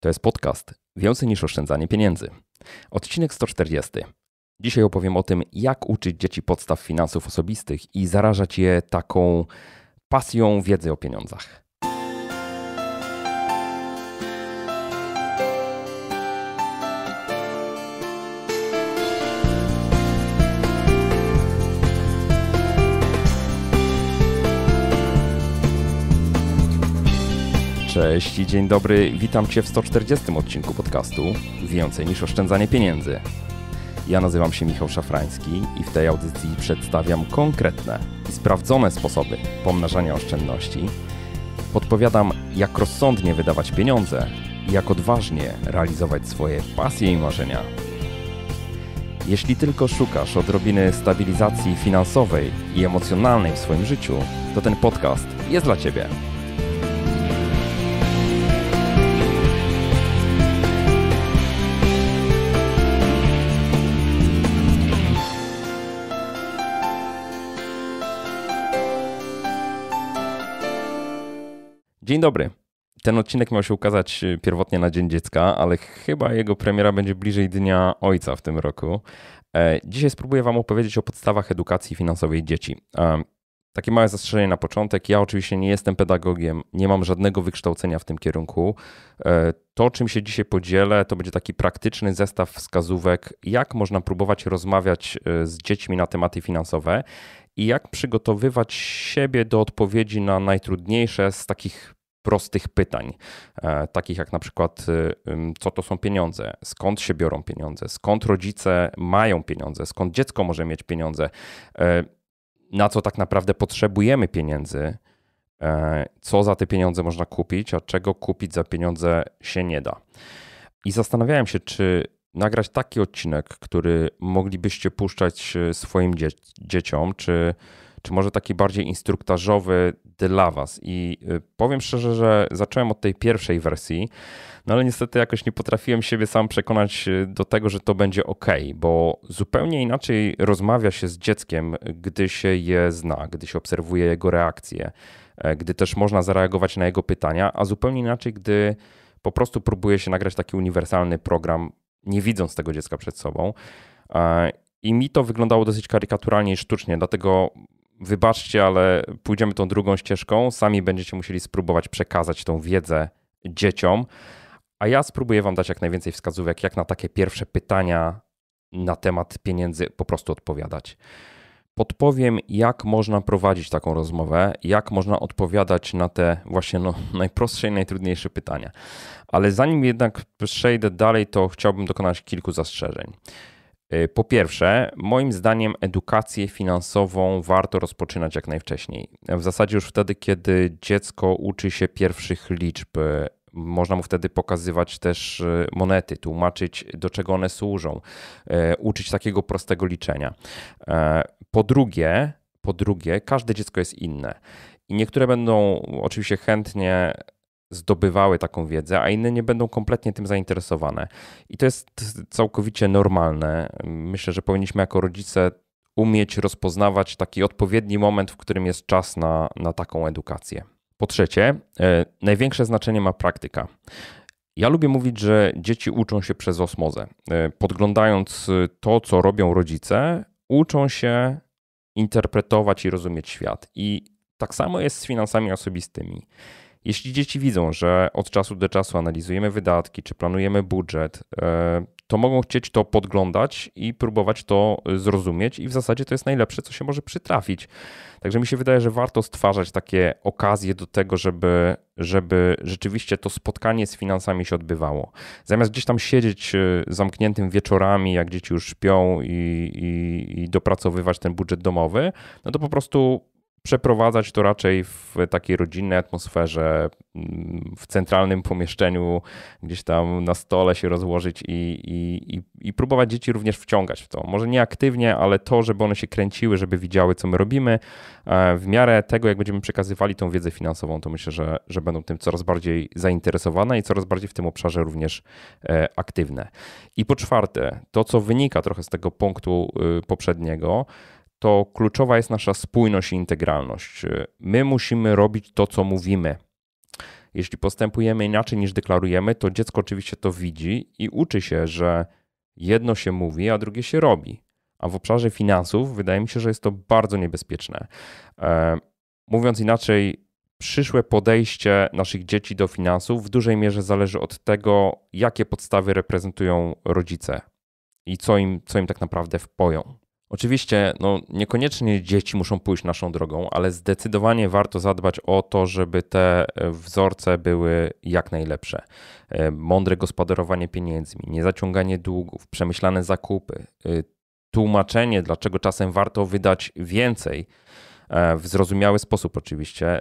To jest podcast Więcej niż oszczędzanie pieniędzy. Odcinek 140. Dzisiaj opowiem o tym, jak uczyć dzieci podstaw finansów osobistych i zarażać je taką pasją wiedzy o pieniądzach. Cześć i dzień dobry, witam Cię w 140 odcinku podcastu Więcej niż oszczędzanie pieniędzy. Ja nazywam się Michał Szafrański i w tej audycji przedstawiam konkretne i sprawdzone sposoby pomnażania oszczędności. Podpowiadam, jak rozsądnie wydawać pieniądze i jak odważnie realizować swoje pasje i marzenia. Jeśli tylko szukasz odrobiny stabilizacji finansowej i emocjonalnej w swoim życiu, to ten podcast jest dla Ciebie. Dzień dobry. Ten odcinek miał się ukazać y, pierwotnie na Dzień Dziecka, ale chyba jego premiera będzie bliżej Dnia Ojca w tym roku. E, dzisiaj spróbuję Wam opowiedzieć o podstawach edukacji finansowej dzieci. E, takie małe zastrzeżenie na początek. Ja oczywiście nie jestem pedagogiem, nie mam żadnego wykształcenia w tym kierunku. E, to, czym się dzisiaj podzielę, to będzie taki praktyczny zestaw wskazówek, jak można próbować rozmawiać z dziećmi na tematy finansowe i jak przygotowywać siebie do odpowiedzi na najtrudniejsze z takich prostych pytań, e, takich jak na przykład, y, co to są pieniądze, skąd się biorą pieniądze, skąd rodzice mają pieniądze, skąd dziecko może mieć pieniądze, e, na co tak naprawdę potrzebujemy pieniędzy, e, co za te pieniądze można kupić, a czego kupić za pieniądze się nie da. I zastanawiałem się, czy nagrać taki odcinek, który moglibyście puszczać y, swoim dzieciom, czy może taki bardziej instruktażowy dla Was. I y, powiem szczerze, że zacząłem od tej pierwszej wersji, no ale niestety jakoś nie potrafiłem siebie sam przekonać y, do tego, że to będzie ok, bo zupełnie inaczej rozmawia się z dzieckiem, gdy się je zna, gdy się obserwuje jego reakcje, e, gdy też można zareagować na jego pytania, a zupełnie inaczej, gdy po prostu próbuje się nagrać taki uniwersalny program, nie widząc tego dziecka przed sobą. E, I mi to wyglądało dosyć karykaturalnie i sztucznie, dlatego wybaczcie, ale pójdziemy tą drugą ścieżką. Sami będziecie musieli spróbować przekazać tą wiedzę dzieciom. A ja spróbuję Wam dać jak najwięcej wskazówek, jak na takie pierwsze pytania na temat pieniędzy po prostu odpowiadać. Podpowiem, jak można prowadzić taką rozmowę, jak można odpowiadać na te właśnie no, najprostsze i najtrudniejsze pytania. Ale zanim jednak przejdę dalej, to chciałbym dokonać kilku zastrzeżeń. Y, po pierwsze, moim zdaniem edukację finansową warto rozpoczynać jak najwcześniej. W zasadzie już wtedy, kiedy dziecko uczy się pierwszych liczb, można mu wtedy pokazywać też y, monety, tłumaczyć do czego one służą, y, uczyć takiego prostego liczenia. E, po drugie, po drugie, każde dziecko jest inne. I niektóre będą oczywiście chętnie zdobywały taką wiedzę, a inne nie będą kompletnie tym zainteresowane. I to jest całkowicie normalne. Myślę, że powinniśmy jako rodzice umieć rozpoznawać taki odpowiedni moment, w którym jest czas na, na taką edukację. Po trzecie, e, największe znaczenie ma praktyka. Ja lubię mówić, że dzieci uczą się przez osmozę. E, podglądając e, to, co robią rodzice, uczą się interpretować i rozumieć świat. I tak samo jest z finansami osobistymi. Jeśli dzieci widzą, że od czasu do czasu analizujemy wydatki czy planujemy budżet, e, to mogą chcieć to podglądać i próbować to zrozumieć, i w zasadzie to jest najlepsze, co się może przytrafić. Także mi się wydaje, że warto stwarzać takie okazje do tego, żeby, żeby rzeczywiście to spotkanie z finansami się odbywało. Zamiast gdzieś tam siedzieć e, zamkniętym wieczorami, jak dzieci już śpią i, i, i dopracowywać ten budżet domowy, no to po prostu przeprowadzać to raczej w takiej rodzinnej atmosferze, w centralnym pomieszczeniu, gdzieś tam na stole się rozłożyć i, i, i, i, próbować dzieci również wciągać w to. Może nie aktywnie, ale to, żeby one się kręciły, żeby widziały, co my robimy. E, w miarę tego, jak będziemy przekazywali tą wiedzę finansową, to myślę, że, że będą tym coraz bardziej zainteresowane i coraz bardziej w tym obszarze również e, aktywne. I po czwarte, to co wynika trochę z tego punktu y, poprzedniego, to kluczowa jest nasza spójność i integralność. My musimy robić to, co mówimy. Jeśli postępujemy inaczej niż deklarujemy, to dziecko oczywiście to widzi i uczy się, że jedno się mówi, a drugie się robi. A w obszarze finansów wydaje mi się, że jest to bardzo niebezpieczne. E, mówiąc inaczej, przyszłe podejście naszych dzieci do finansów w dużej mierze zależy od tego, jakie podstawy reprezentują rodzice i co im, co im tak naprawdę wpoją. Oczywiście, no, niekoniecznie dzieci muszą pójść naszą drogą, ale zdecydowanie warto zadbać o to, żeby te e, wzorce były jak najlepsze. E, mądre gospodarowanie pieniędzmi, niezaciąganie długów, przemyślane zakupy, e, tłumaczenie, dlaczego czasem warto wydać więcej, w zrozumiały sposób oczywiście.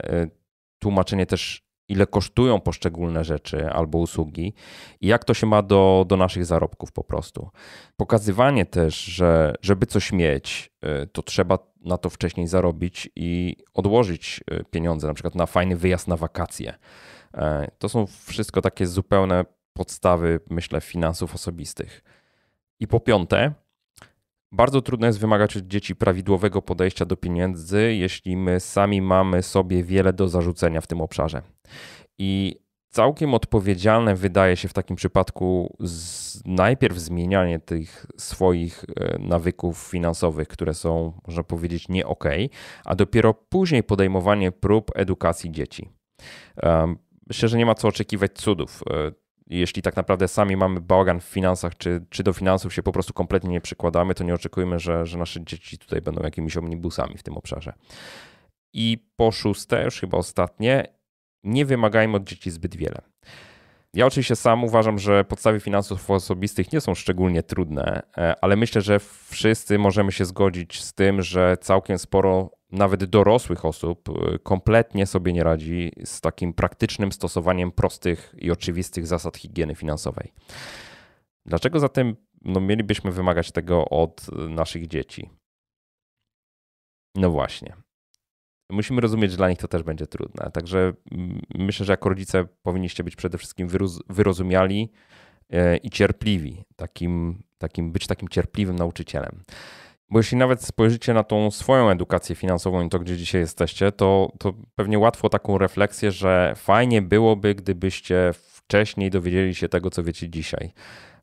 Tłumaczenie też ile kosztują poszczególne rzeczy albo usługi i jak to się ma do, do naszych zarobków po prostu. Pokazywanie też, że żeby coś mieć, y, to trzeba na to wcześniej zarobić i odłożyć y, pieniądze, na przykład na fajny wyjazd na wakacje. E, to są wszystko takie zupełne podstawy, myślę, finansów osobistych. I po piąte, bardzo trudno jest wymagać od dzieci prawidłowego podejścia do pieniędzy, jeśli my sami mamy sobie wiele do zarzucenia w tym obszarze. I całkiem odpowiedzialne wydaje się w takim przypadku z, najpierw zmienianie tych swoich e, nawyków finansowych, które są, można powiedzieć, nie ok, a dopiero później podejmowanie prób edukacji dzieci. myślę, że nie ma co oczekiwać cudów. E, jeśli tak naprawdę sami mamy bałagan w finansach, czy, czy do finansów się po prostu kompletnie nie przykładamy, to nie oczekujmy, że, że nasze dzieci tutaj będą jakimiś omnibusami w tym obszarze. I po szóste, już chyba ostatnie, nie wymagajmy od dzieci zbyt wiele. Ja oczywiście sam uważam, że podstawy finansów osobistych nie są szczególnie trudne, e, ale myślę, że wszyscy możemy się zgodzić z tym, że całkiem sporo nawet dorosłych osób y, kompletnie sobie nie radzi z takim praktycznym stosowaniem prostych i oczywistych zasad higieny finansowej. Dlaczego zatem no, mielibyśmy wymagać tego od y, naszych dzieci? No właśnie. Musimy rozumieć, że dla nich to też będzie trudne. Także myślę, że jako rodzice powinniście być przede wszystkim wyrozumiali y, i cierpliwi, takim, takim, być takim cierpliwym nauczycielem. Bo jeśli nawet spojrzycie na tą swoją edukację finansową i to, gdzie dzisiaj jesteście, to, to pewnie łatwo taką refleksję, że fajnie byłoby, gdybyście wcześniej dowiedzieli się tego, co wiecie dzisiaj.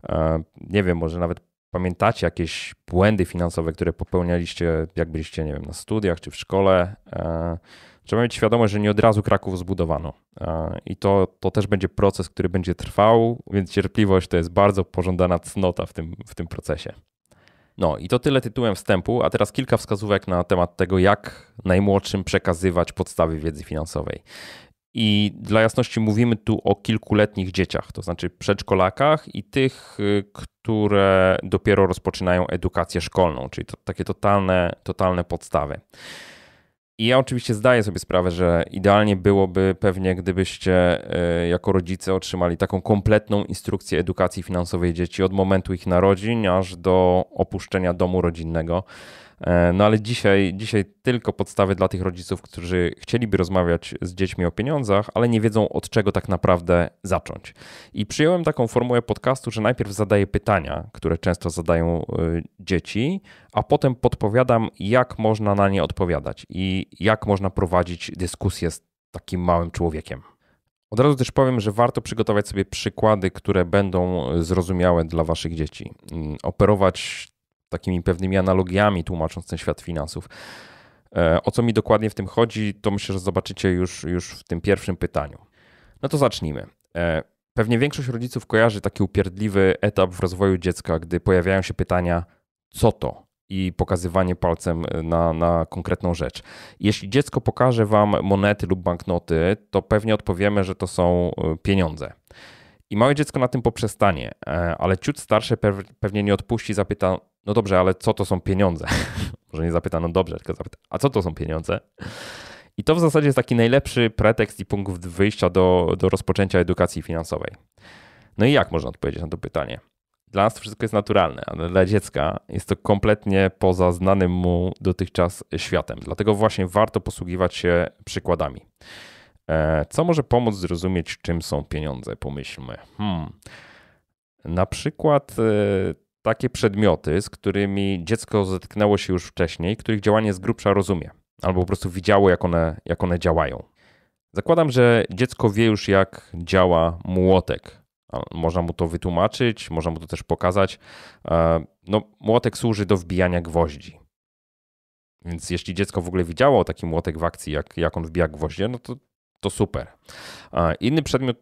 E, nie wiem, może nawet pamiętacie jakieś błędy finansowe, które popełnialiście, jak byliście, nie wiem, na studiach czy w szkole. E, trzeba mieć świadomość, że nie od razu Kraków zbudowano. E, I to, to też będzie proces, który będzie trwał, więc cierpliwość to jest bardzo pożądana cnota w tym, w tym procesie. No i to tyle tytułem wstępu, a teraz kilka wskazówek na temat tego, jak najmłodszym przekazywać podstawy wiedzy finansowej. I dla jasności mówimy tu o kilkuletnich dzieciach, to znaczy przedszkolakach i tych, y, które dopiero rozpoczynają edukację szkolną, czyli to, takie totalne, totalne podstawy. I ja oczywiście zdaję sobie sprawę, że idealnie byłoby pewnie, gdybyście e, jako rodzice otrzymali taką kompletną instrukcję edukacji finansowej dzieci od momentu ich narodzin aż do opuszczenia domu rodzinnego. E, no ale dzisiaj, dzisiaj tylko podstawy dla tych rodziców, którzy chcieliby rozmawiać z dziećmi o pieniądzach, ale nie wiedzą od czego tak naprawdę zacząć. I przyjąłem taką formułę podcastu, że najpierw zadaję pytania, które często zadają e, dzieci, a potem podpowiadam, jak można na nie odpowiadać i jak można prowadzić dyskusję z takim małym człowiekiem. Od razu też powiem, że warto przygotować sobie przykłady, które będą zrozumiałe dla waszych dzieci. Mm, operować takimi pewnymi analogiami tłumacząc ten świat finansów. E, o co mi dokładnie w tym chodzi, to myślę, że zobaczycie już, już w tym pierwszym pytaniu. No to zacznijmy. E, pewnie większość rodziców kojarzy taki upierdliwy etap w rozwoju dziecka, gdy pojawiają się pytania, co to? I pokazywanie palcem e, na, na konkretną rzecz. Jeśli dziecko pokaże wam monety lub banknoty, to pewnie odpowiemy, że to są pieniądze. I małe dziecko na tym poprzestanie, e, ale ciut starsze pewnie nie odpuści, zapyta, no dobrze, ale co to są pieniądze? Może nie zapyta, no dobrze, tylko zapyta, a co to są pieniądze? I to w zasadzie jest taki najlepszy pretekst i punkt wyjścia do, do rozpoczęcia edukacji finansowej. No i jak można odpowiedzieć na to pytanie? Dla nas to wszystko jest naturalne, ale dla dziecka jest to kompletnie poza znanym mu dotychczas światem. Dlatego właśnie warto posługiwać się przykładami. E, co może pomóc zrozumieć, czym są pieniądze? Pomyślmy. Hmm. Na przykład e, takie przedmioty, z którymi dziecko zetknęło się już wcześniej, których działanie z grubsza rozumie, albo po prostu widziało, jak one, jak one działają. Zakładam, że dziecko wie już, jak działa młotek. Można mu to wytłumaczyć, można mu to też pokazać. E, no, młotek służy do wbijania gwoździ. Więc jeśli dziecko w ogóle widziało taki młotek w akcji, jak, jak on wbija gwoździe, no to to super. Inny przedmiot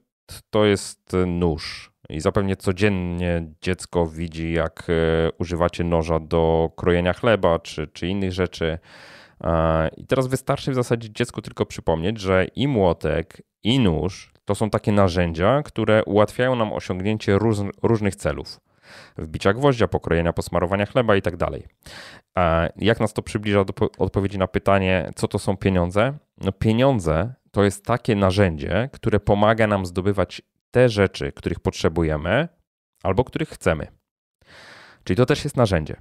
to jest e, nóż. I zapewne codziennie dziecko widzi, jak e, używacie noża do krojenia chleba czy, czy innych rzeczy. I teraz wystarczy w zasadzie dziecku tylko przypomnieć, że i młotek, i nóż to są takie narzędzia, które ułatwiają nam osiągnięcie różnych celów. Wbicia gwoździa, pokrojenia, posmarowania chleba i tak dalej. Jak nas to przybliża do odpowiedzi na pytanie, co to są pieniądze? No pieniądze to jest takie narzędzie, które pomaga nam zdobywać te rzeczy, których potrzebujemy albo których chcemy. Czyli to też jest narzędzie.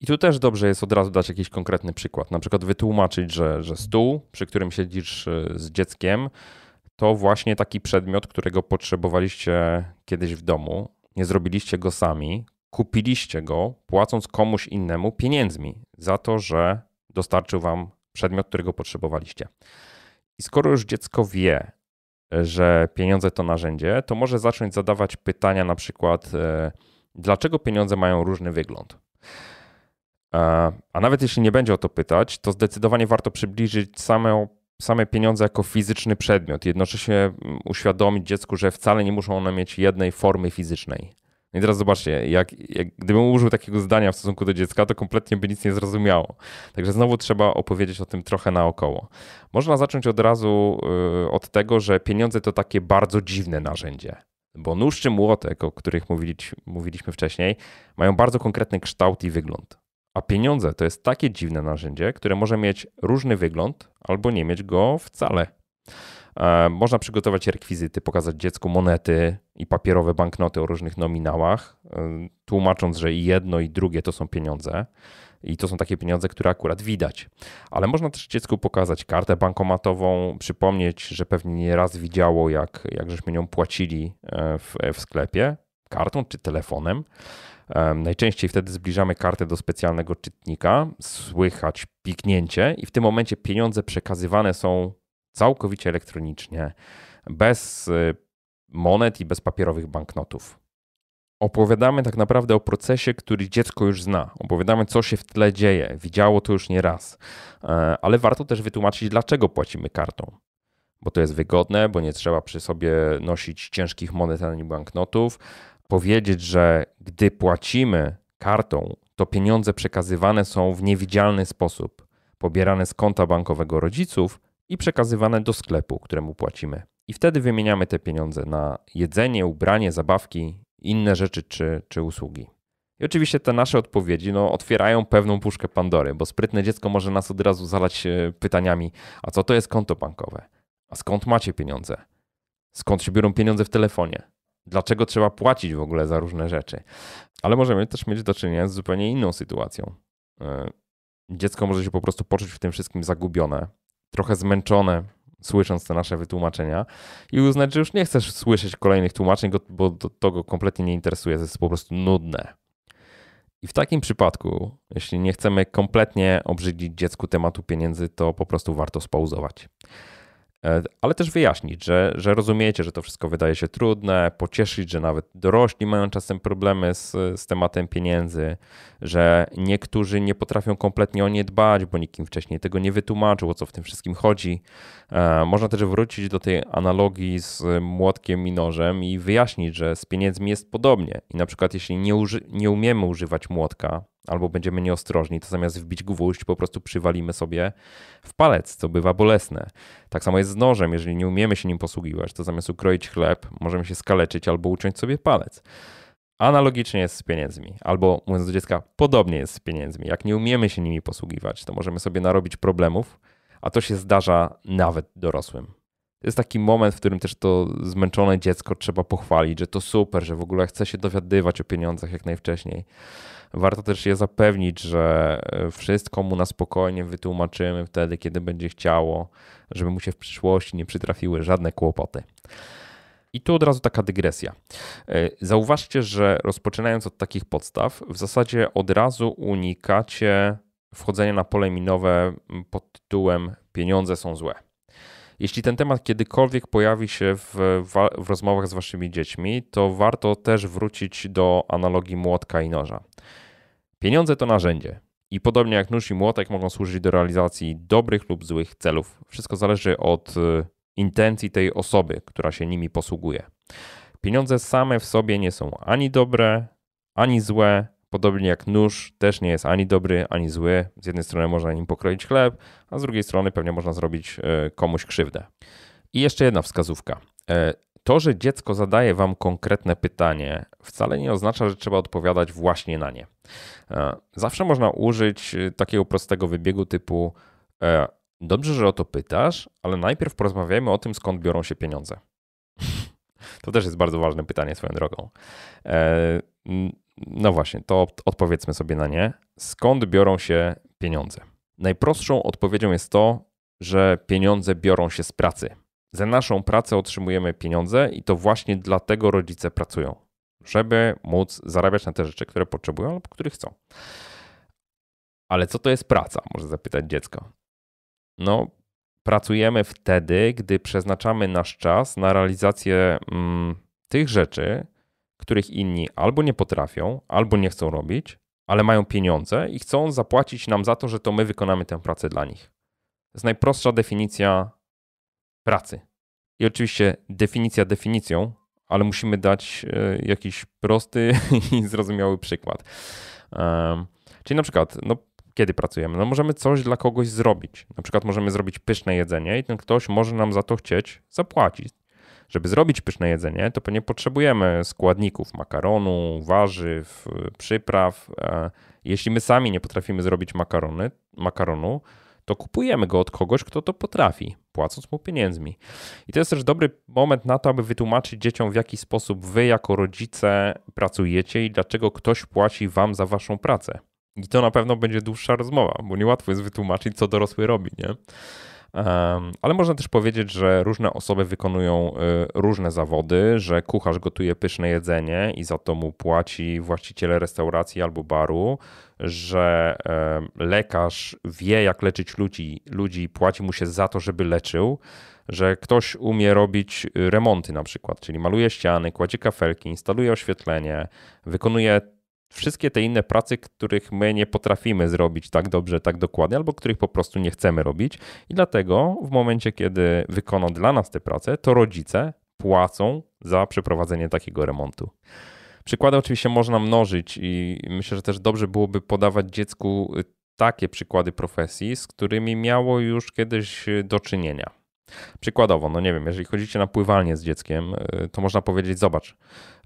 I tu też dobrze jest od razu dać jakiś konkretny przykład. Na przykład wytłumaczyć, że, że stół, przy którym siedzisz e, z dzieckiem, to właśnie taki przedmiot, którego potrzebowaliście kiedyś w domu, nie zrobiliście go sami, kupiliście go płacąc komuś innemu pieniędzmi za to, że dostarczył wam przedmiot, którego potrzebowaliście. I skoro już dziecko wie, że pieniądze to narzędzie, to może zacząć zadawać pytania na przykład, e, dlaczego pieniądze mają różny wygląd. E, a nawet jeśli nie będzie o to pytać, to zdecydowanie warto przybliżyć same, same pieniądze jako fizyczny przedmiot, jednocześnie mm, uświadomić dziecku, że wcale nie muszą one mieć jednej formy fizycznej i teraz zobaczcie, jak, jak, gdybym użył takiego zdania w stosunku do dziecka, to kompletnie by nic nie zrozumiało. Także znowu trzeba opowiedzieć o tym trochę naokoło. Można zacząć od razu yy, od tego, że pieniądze to takie bardzo dziwne narzędzie. Bo nóż czy młotek, o których mówili, mówiliśmy wcześniej, mają bardzo konkretny kształt i wygląd. A pieniądze to jest takie dziwne narzędzie, które może mieć różny wygląd albo nie mieć go wcale. E, można przygotować rekwizyty, pokazać dziecku monety i papierowe banknoty o różnych nominałach, e, tłumacząc, że i jedno i drugie to są pieniądze. I to są takie pieniądze, które akurat widać. Ale można też dziecku pokazać kartę bankomatową, przypomnieć, że pewnie nie raz widziało, jak, jak żeśmy nią płacili e, w, w sklepie, kartą czy telefonem. Najczęściej wtedy zbliżamy kartę do specjalnego czytnika, słychać piknięcie, i w tym momencie pieniądze przekazywane są całkowicie elektronicznie, bez y, monet i bez papierowych banknotów. Opowiadamy tak naprawdę o procesie, który dziecko już zna. Opowiadamy, co się w tle dzieje. Widziało to już nie raz. E, ale warto też wytłumaczyć, dlaczego płacimy kartą bo to jest wygodne, bo nie trzeba przy sobie nosić ciężkich monet ani banknotów. Powiedzieć, że gdy płacimy kartą, to pieniądze przekazywane są w niewidzialny sposób, pobierane z konta bankowego rodziców i przekazywane do sklepu, któremu płacimy. I wtedy wymieniamy te pieniądze na jedzenie, ubranie, zabawki, inne rzeczy czy, czy usługi. I oczywiście te nasze odpowiedzi no, otwierają pewną puszkę Pandory, bo sprytne dziecko może nas od razu zalać e, pytaniami: a co to jest konto bankowe? A skąd macie pieniądze? Skąd się biorą pieniądze w telefonie? Dlaczego trzeba płacić w ogóle za różne rzeczy? Ale możemy też mieć do czynienia z zupełnie inną sytuacją. E, dziecko może się po prostu poczuć w tym wszystkim zagubione, trochę zmęczone słysząc te nasze wytłumaczenia i uznać, że już nie chcesz słyszeć kolejnych tłumaczeń, bo to go kompletnie nie interesuje, to jest po prostu nudne. I w takim przypadku, jeśli nie chcemy kompletnie obrzydzić dziecku tematu pieniędzy, to po prostu warto spauzować. E, ale też wyjaśnić, że, że rozumiecie, że to wszystko wydaje się trudne, pocieszyć, że nawet dorośli mają czasem problemy z, z tematem pieniędzy, że niektórzy nie potrafią kompletnie o nie dbać, bo nikt im wcześniej tego nie wytłumaczył, o co w tym wszystkim chodzi. E, można też wrócić do tej analogii z młotkiem i nożem i wyjaśnić, że z pieniędzmi jest podobnie. I na przykład, jeśli nie, uży, nie umiemy używać młotka, albo będziemy nieostrożni, to zamiast wbić gwóźdź, po prostu przywalimy sobie w palec, co bywa bolesne. Tak samo jest z nożem, jeżeli nie umiemy się nim posługiwać, to zamiast ukroić chleb, możemy się skaleczyć albo uciąć sobie palec. Analogicznie jest z pieniędzmi, albo mówiąc do dziecka, podobnie jest z pieniędzmi. Jak nie umiemy się nimi posługiwać, to możemy sobie narobić problemów, a to się zdarza nawet dorosłym. To jest taki moment, w którym też to zmęczone dziecko trzeba pochwalić, że to super, że w ogóle chce się dowiadywać o pieniądzach jak najwcześniej warto też je zapewnić, że e, wszystko mu na spokojnie wytłumaczymy wtedy, kiedy będzie chciało, żeby mu się w przyszłości nie przytrafiły żadne kłopoty. I tu od razu taka dygresja. E, zauważcie, że rozpoczynając od takich podstaw, w zasadzie od razu unikacie wchodzenia na pole minowe pod tytułem pieniądze są złe. Jeśli ten temat kiedykolwiek pojawi się w, w, rozmowach z waszymi dziećmi, to warto też wrócić do analogii młotka i noża. Pieniądze to narzędzie i podobnie jak nóż i młotek mogą służyć do realizacji dobrych lub złych celów. Wszystko zależy od y, intencji tej osoby, która się nimi posługuje. Pieniądze same w sobie nie są ani dobre, ani złe. Podobnie jak nóż też nie jest ani dobry, ani zły. Z jednej strony można nim pokroić chleb, a z drugiej strony pewnie można zrobić y, komuś krzywdę. I jeszcze jedna wskazówka. E, to, że dziecko zadaje Wam konkretne pytanie, wcale nie oznacza, że trzeba odpowiadać właśnie na nie. E, zawsze można użyć e, takiego prostego wybiegu typu: e, Dobrze, że o to pytasz, ale najpierw porozmawiajmy o tym, skąd biorą się pieniądze. To też jest bardzo ważne pytanie swoją drogą. No właśnie, to odpowiedzmy sobie na nie. Skąd biorą się pieniądze? Najprostszą odpowiedzią jest to, że pieniądze biorą się z pracy. Za naszą pracę otrzymujemy pieniądze i to właśnie dlatego rodzice pracują, żeby móc zarabiać na te rzeczy, które potrzebują lub których chcą. Ale co to jest praca? Może zapytać dziecko. No, pracujemy wtedy, gdy przeznaczamy nasz czas na realizację mm, tych rzeczy, których inni albo nie potrafią, albo nie chcą robić, ale mają pieniądze i chcą zapłacić nam za to, że to my wykonamy tę pracę dla nich. To jest najprostsza definicja pracy. I oczywiście definicja definicją, ale musimy dać e, jakiś prosty i zrozumiały przykład. Czyli na przykład, no, kiedy pracujemy? No, możemy coś dla kogoś zrobić. Na przykład możemy zrobić pyszne jedzenie i ten ktoś może nam za to chcieć zapłacić. Żeby zrobić pyszne jedzenie, to pewnie potrzebujemy składników makaronu, warzyw, przypraw. E, jeśli my sami nie potrafimy zrobić makarony, makaronu, to kupujemy go od kogoś, kto to potrafi, płacąc mu pieniędzmi. I to jest też dobry moment na to, aby wytłumaczyć dzieciom, w jaki sposób wy jako rodzice pracujecie i dlaczego ktoś płaci wam za waszą pracę. I to na pewno będzie dłuższa rozmowa, bo niełatwo jest wytłumaczyć, co dorosły robi, nie? Ale można też powiedzieć, że różne osoby wykonują y, różne zawody, że kucharz gotuje pyszne jedzenie i za to mu płaci właściciele restauracji albo baru, że lekarz wie, jak leczyć ludzi, ludzi płaci mu się za to, żeby leczył że ktoś umie robić remonty na przykład, czyli maluje ściany, kładzie kafelki, instaluje oświetlenie, wykonuje wszystkie te inne prace, których my nie potrafimy zrobić tak dobrze, tak dokładnie, albo których po prostu nie chcemy robić. I dlatego w momencie, kiedy wykoną dla nas te prace, to rodzice płacą za przeprowadzenie takiego remontu. Przykłady oczywiście można mnożyć i myślę, że też dobrze byłoby podawać dziecku y, takie przykłady profesji, z którymi miało już kiedyś y, do czynienia. Przykładowo, no nie wiem, jeżeli chodzicie na pływalnię z dzieckiem, e, to można powiedzieć, zobacz,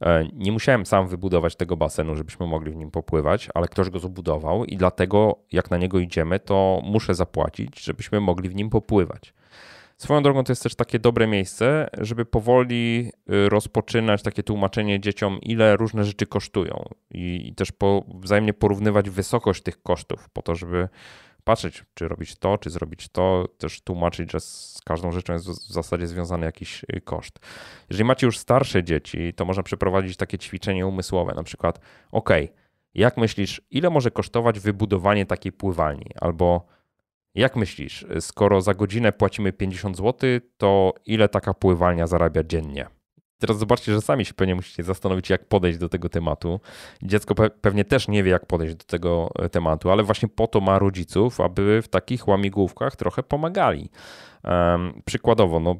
e, nie musiałem sam wybudować tego basenu, żebyśmy mogli w nim popływać, ale ktoś go zbudował i dlatego jak na niego idziemy, to muszę zapłacić, żebyśmy mogli w nim popływać. Swoją drogą to jest też takie dobre miejsce, żeby powoli y, rozpoczynać takie tłumaczenie dzieciom, ile różne rzeczy kosztują i, i też po, wzajemnie porównywać wysokość tych kosztów, po to, żeby patrzeć, czy robić to, czy zrobić to, też tłumaczyć, że z każdą rzeczą jest w zasadzie związany jakiś y, koszt. Jeżeli macie już starsze dzieci, to można przeprowadzić takie ćwiczenie umysłowe, na przykład, ok, jak myślisz, ile może kosztować wybudowanie takiej pływalni? Albo jak myślisz, skoro za godzinę płacimy 50 zł, to ile taka pływalnia zarabia dziennie? Teraz zobaczcie, że sami się pewnie musicie zastanowić, jak podejść do tego tematu. Dziecko pewnie też nie wie, jak podejść do tego e, tematu, ale właśnie po to ma rodziców, aby w takich łamigłówkach trochę pomagali. Um, przykładowo, no,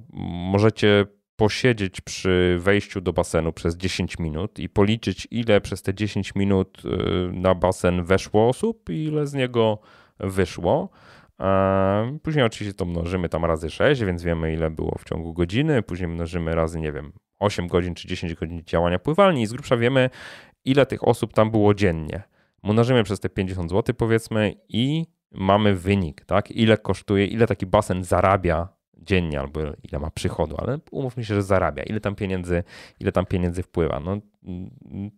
możecie posiedzieć przy wejściu do basenu przez 10 minut i policzyć, ile przez te 10 minut e, na basen weszło osób i ile z niego wyszło. Później oczywiście to mnożymy tam razy 6, więc wiemy ile było w ciągu godziny. Później mnożymy razy, nie wiem, 8 godzin czy 10 godzin działania pływalni i z grubsza wiemy, ile tych osób tam było dziennie. Mnożymy przez te 50 zł powiedzmy i mamy wynik, tak? Ile kosztuje, ile taki basen zarabia dziennie, albo ile ma przychodu, ale umówmy się, że zarabia, ile tam pieniędzy, ile tam pieniędzy wpływa. No,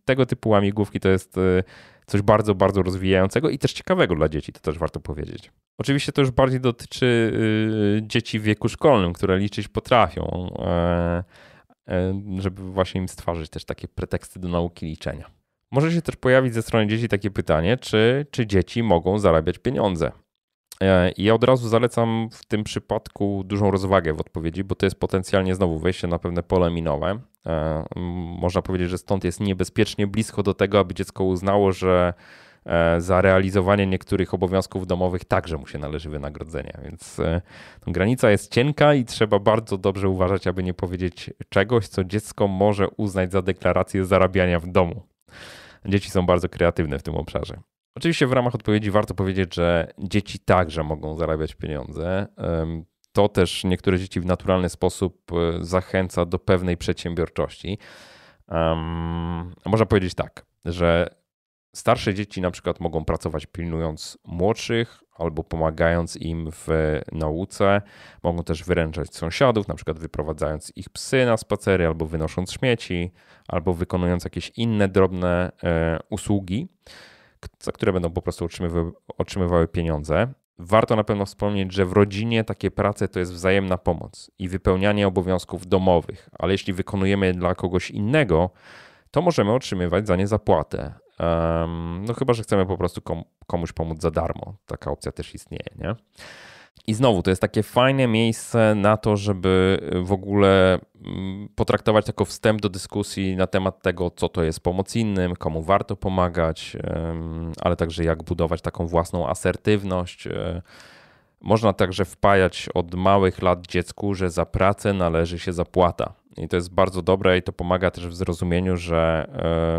tego typu łamigłówki to jest e, coś bardzo, bardzo rozwijającego i też ciekawego dla dzieci, to też warto powiedzieć. Oczywiście to już bardziej dotyczy y, dzieci w wieku szkolnym, które liczyć potrafią. E, E, żeby właśnie im stworzyć też takie preteksty do nauki liczenia. Może się też pojawić ze strony dzieci takie pytanie, czy, czy dzieci mogą zarabiać pieniądze. E, I ja od razu zalecam w tym przypadku dużą rozwagę w odpowiedzi, bo to jest potencjalnie znowu wejście na pewne pole minowe. E, można powiedzieć, że stąd jest niebezpiecznie blisko do tego, aby dziecko uznało, że E, za realizowanie niektórych obowiązków domowych także mu się należy wynagrodzenie. Więc e, granica jest cienka i trzeba bardzo dobrze uważać, aby nie powiedzieć czegoś, co dziecko może uznać za deklarację zarabiania w domu. Dzieci są bardzo kreatywne w tym obszarze. Oczywiście w ramach odpowiedzi warto powiedzieć, że dzieci także mogą zarabiać pieniądze. To też niektóre dzieci w naturalny sposób e, zachęca do pewnej przedsiębiorczości. Um, można powiedzieć tak, że Starsze dzieci na przykład mogą pracować pilnując młodszych albo pomagając im w nauce. Mogą też wyręczać sąsiadów, na przykład wyprowadzając ich psy na spacery, albo wynosząc śmieci, albo wykonując jakieś inne drobne e, usługi, za które będą po prostu otrzymywały pieniądze. Warto na pewno wspomnieć, że w rodzinie takie prace to jest wzajemna pomoc i wypełnianie obowiązków domowych, ale jeśli wykonujemy dla kogoś innego, to możemy otrzymywać za nie zapłatę. No chyba, że chcemy po prostu komuś pomóc za darmo. Taka opcja też istnieje, nie? I znowu, to jest takie fajne miejsce na to, żeby y, w ogóle mm, potraktować jako wstęp do dyskusji na temat tego, co to jest pomoc innym, komu warto pomagać, ale także jak budować taką własną asertywność. E, można także wpajać od małych lat dziecku, że za pracę należy się zapłata. I to jest bardzo dobre i to pomaga też w zrozumieniu, że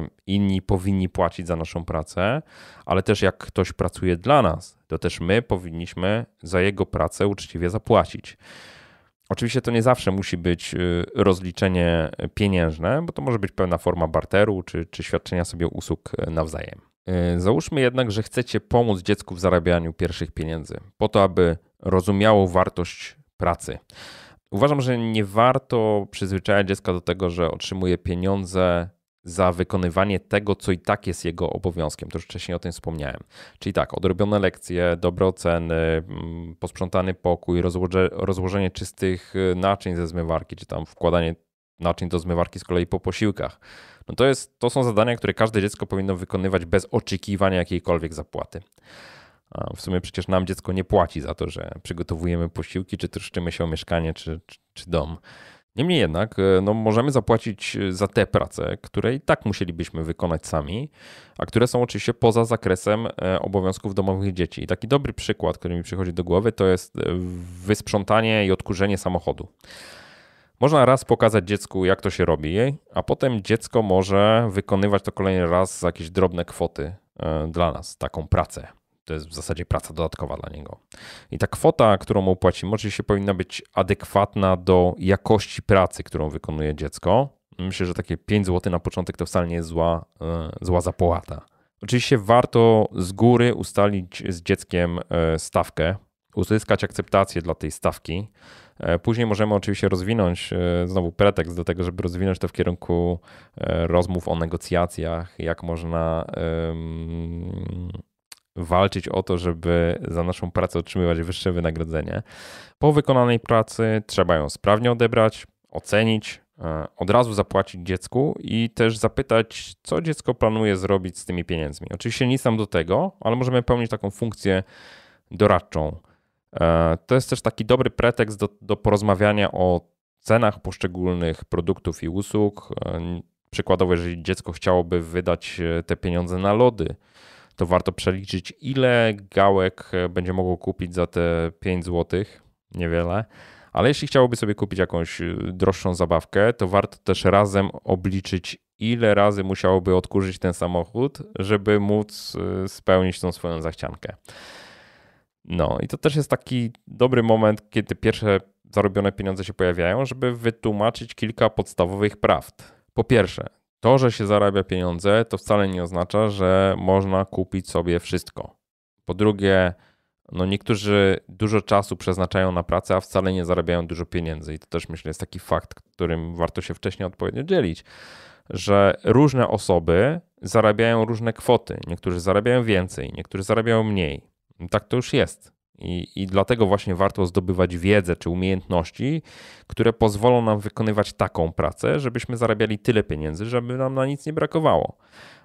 e, inni powinni płacić za naszą pracę, ale też jak ktoś pracuje dla nas, to też my powinniśmy za jego pracę uczciwie zapłacić. Oczywiście to nie zawsze musi być e, rozliczenie pieniężne, bo to może być pewna forma barteru czy, czy świadczenia sobie usług e, nawzajem. Załóżmy jednak, że chcecie pomóc dziecku w zarabianiu pierwszych pieniędzy, po to, aby rozumiało wartość pracy. Uważam, że nie warto przyzwyczajać dziecka do tego, że otrzymuje pieniądze za wykonywanie tego, co i tak jest jego obowiązkiem. To już wcześniej o tym wspomniałem. Czyli tak, odrobione lekcje, dobre oceny, mm, posprzątany pokój, rozłoże, rozłożenie czystych y, naczyń ze zmywarki, czy tam wkładanie naczyń do zmywarki z kolei po posiłkach. No to, jest, to są zadania, które każde dziecko powinno wykonywać bez oczekiwania jakiejkolwiek zapłaty. A w sumie przecież nam dziecko nie płaci za to, że przygotowujemy posiłki, czy troszczymy się o mieszkanie, czy, czy, czy dom. Niemniej jednak, e, no, możemy zapłacić e, za te prace, które i tak musielibyśmy wykonać sami, a które są oczywiście poza zakresem e, obowiązków domowych dzieci. I taki dobry przykład, który mi przychodzi do głowy, to jest wysprzątanie i odkurzenie samochodu. Można raz pokazać dziecku, jak to się robi, a potem dziecko może wykonywać to kolejny raz za jakieś drobne kwoty dla nas, taką pracę to jest w zasadzie praca dodatkowa dla niego. I ta kwota, którą mu płacimy, oczywiście powinna być adekwatna do jakości pracy, którą wykonuje dziecko. Myślę, że takie 5 zł na początek to wcale nie jest zła, e, zła zapłata. Oczywiście warto z góry ustalić z dzieckiem e, stawkę, uzyskać akceptację dla tej stawki. E, później możemy oczywiście rozwinąć, znowu pretekst do tego, żeby rozwinąć to w kierunku rozmów o negocjacjach, jak można walczyć o to, żeby za naszą pracę otrzymywać wyższe wynagrodzenie. Po wykonanej pracy trzeba ją sprawnie odebrać, ocenić, e, od razu zapłacić dziecku i też zapytać, co dziecko planuje zrobić z tymi pieniędzmi. Oczywiście nic nam do tego, ale możemy pełnić taką funkcję doradczą. E, to jest też taki dobry pretekst do, do porozmawiania o cenach poszczególnych produktów i usług. E, przykładowo, jeżeli dziecko chciałoby wydać te pieniądze na lody, to warto przeliczyć, ile gałek e, będzie mogło kupić za te 5 zł, niewiele. Ale jeśli chciałoby sobie kupić jakąś e, droższą zabawkę, to warto też razem obliczyć, ile razy musiałoby odkurzyć ten samochód, żeby móc e, spełnić tą swoją zachciankę. No i to też jest taki dobry moment, kiedy pierwsze zarobione pieniądze się pojawiają, żeby wytłumaczyć kilka podstawowych prawd. Po pierwsze, to, że się zarabia pieniądze, to wcale nie oznacza, że można kupić sobie wszystko. Po drugie, no niektórzy dużo czasu przeznaczają na pracę, a wcale nie zarabiają dużo pieniędzy. I to też myślę jest taki fakt, którym warto się wcześniej odpowiednio dzielić, że różne osoby zarabiają różne kwoty. Niektórzy zarabiają więcej, niektórzy zarabiają mniej. Tak to już jest. I, I dlatego właśnie warto zdobywać wiedzę czy umiejętności, które pozwolą nam wykonywać taką pracę, żebyśmy zarabiali tyle pieniędzy, żeby nam na nic nie brakowało.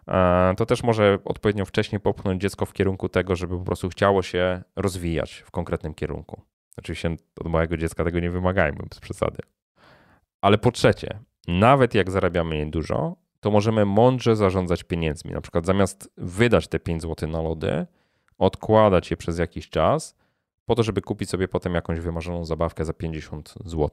E, to też może odpowiednio wcześnie popchnąć dziecko w kierunku tego, żeby po prostu chciało się rozwijać w konkretnym kierunku. Oczywiście od małego dziecka tego nie wymagajmy, bez przesady. Ale po trzecie, nawet jak zarabiamy niedużo, to możemy mądrze zarządzać pieniędzmi. Na przykład zamiast wydać te 5 zł na lody, odkładać je przez jakiś czas po to, żeby kupić sobie potem jakąś wymarzoną zabawkę za 50 zł.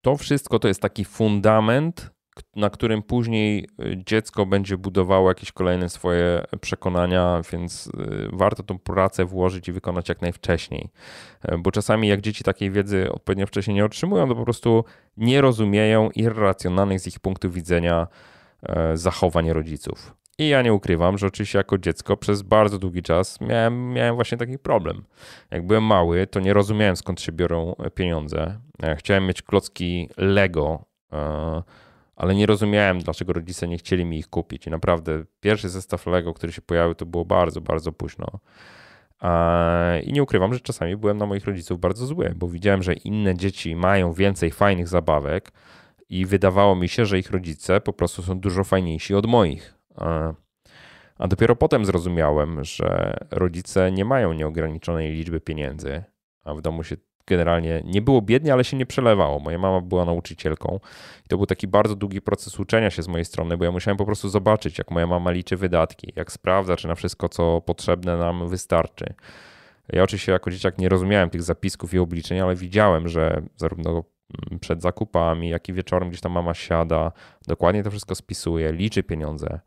To wszystko to jest taki fundament, na którym później y, dziecko będzie budowało jakieś kolejne swoje przekonania, więc y, warto tą pracę włożyć i wykonać jak najwcześniej. E, bo czasami, jak dzieci takiej wiedzy odpowiednio wcześniej nie otrzymują, to po prostu nie rozumieją irracjonalnych z ich punktu widzenia e, zachowań rodziców. I ja nie ukrywam, że oczywiście jako dziecko przez bardzo długi czas miałem, miałem właśnie taki problem. Jak byłem mały, to nie rozumiałem skąd się biorą e, pieniądze. E, chciałem mieć klocki Lego, e, ale nie rozumiałem, dlaczego rodzice nie chcieli mi ich kupić. I naprawdę pierwszy zestaw Lego, który się pojawił, to było bardzo, bardzo późno. I nie ukrywam, że czasami byłem na moich rodziców bardzo zły, bo widziałem, że inne dzieci mają więcej fajnych zabawek i wydawało mi się, że ich rodzice po prostu są dużo fajniejsi od moich. A dopiero potem zrozumiałem, że rodzice nie mają nieograniczonej liczby pieniędzy, a w domu się generalnie nie było biednie, ale się nie przelewało. Moja mama była nauczycielką i to był taki bardzo długi proces uczenia się z mojej strony, bo ja musiałem po prostu zobaczyć, jak moja mama liczy wydatki, jak sprawdza, czy na wszystko, co potrzebne nam wystarczy. Ja oczywiście jako dzieciak nie rozumiałem tych zapisków i obliczeń, ale widziałem, że zarówno mm, przed zakupami, jak i wieczorem gdzieś tam mama siada, dokładnie to wszystko spisuje, liczy pieniądze.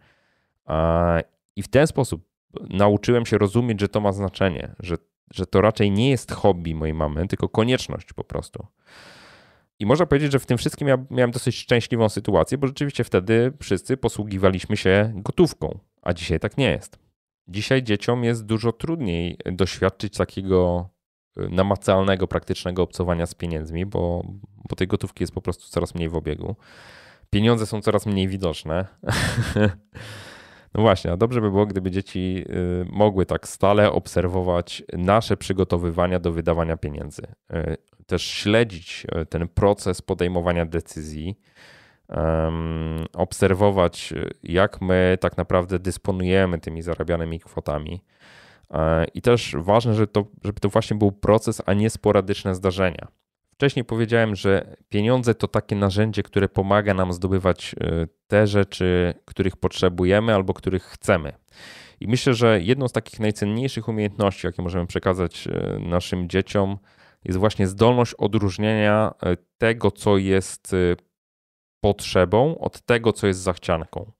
I w ten sposób nauczyłem się rozumieć, że to ma znaczenie, że, że to raczej nie jest hobby mojej mamy, tylko konieczność po prostu. I można powiedzieć, że w tym wszystkim ja miałem dosyć szczęśliwą sytuację, bo rzeczywiście wtedy wszyscy posługiwaliśmy się gotówką, a dzisiaj tak nie jest. Dzisiaj dzieciom jest dużo trudniej doświadczyć takiego y, namacalnego, praktycznego obcowania z pieniędzmi, bo, bo tej gotówki jest po prostu coraz mniej w obiegu. Pieniądze są coraz mniej widoczne. No właśnie, a dobrze by było, gdyby dzieci y, mogły tak stale obserwować nasze przygotowywania do wydawania pieniędzy. Y, też śledzić y, ten proces podejmowania decyzji, obserwować, jak my tak naprawdę dysponujemy tymi zarabianymi kwotami. E, I też ważne, żeby to, żeby to właśnie był proces, a nie sporadyczne zdarzenia. Wcześniej powiedziałem, że pieniądze to takie narzędzie, które pomaga nam zdobywać e, te rzeczy, których potrzebujemy albo których chcemy. I myślę, że jedną z takich najcenniejszych umiejętności, jakie możemy przekazać e, naszym dzieciom, jest właśnie zdolność odróżnienia e, tego, co jest potrzebą, od tego, co jest zachcianką.